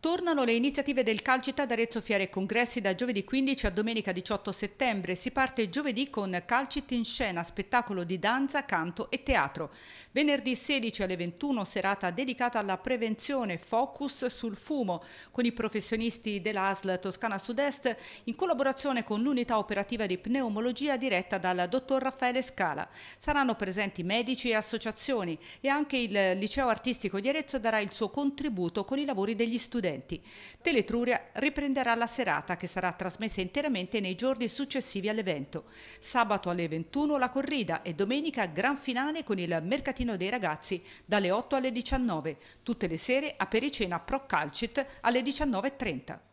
Tornano le iniziative del Calcita ad Arezzo Fiere e Congressi da giovedì 15 a domenica 18 settembre. Si parte giovedì con Calcit in scena, spettacolo di danza, canto e teatro. Venerdì 16 alle 21 serata dedicata alla prevenzione, focus sul fumo, con i professionisti dell'ASL Toscana Sud-Est in collaborazione con l'unità operativa di pneumologia diretta dal dottor Raffaele Scala. Saranno presenti medici e associazioni e anche il Liceo Artistico di Arezzo darà il suo contributo con i lavori degli studenti presenti. Teletruria riprenderà la serata che sarà trasmessa interamente nei giorni successivi all'evento. Sabato alle 21 la corrida e domenica gran finale con il mercatino dei ragazzi dalle 8 alle 19. Tutte le sere a Pericena Pro Calcit alle 19.30.